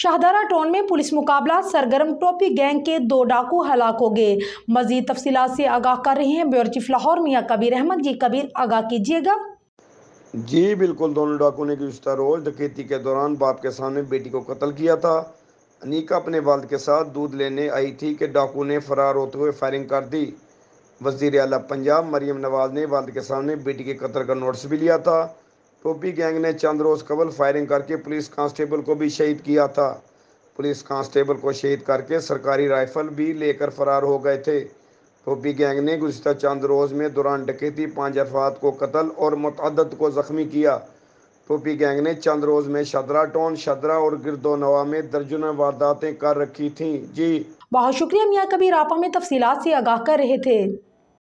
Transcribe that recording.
शाहदारा town में police मुकाबला सरगर्म टोपी गैंग के दो डाकू हलाक हो गए मजीद तफसी से आगाह कर रहे हैं ब्यूरो चीफ लाहौर मियाँ कबीर अहमद जी कबीर आगाह कीजिएगा जी बिल्कुल दोनों डाकू ने गुजतर रोज डकेती के दौरान बाप के सामने बेटी को कत्ल किया था अनिका अपने वाल के साथ दूध लेने आई थी कि डाकू ने फरार होते हुए फायरिंग कर दी वजीर अला पंजाब मरियम नवाज ने वाल के सामने बेटी के कत्ल का नोटिस भी लिया था टोपी तो गैंग ने चंद रोज कबल फायरिंग करके पुलिस कांस्टेबल को भी शहीद किया था पुलिस कांस्टेबल को शहीद करके सरकारी राइफल भी लेकर फरार हो गए थे टोपी तो गैंग ने गुजत चंद रोज में दौरान डकैती पाँच अफराद को कत्ल और मतद को जख्मी किया टोपी तो गैंग ने चंद रोज में शदरा टोन शदरा और गिरदो नवा में दर्जन वारदातें कर रखी थी जी बहुत शुक्रिया मियाँ कबीर आपा में तफसीत से आगाह कर रहे थे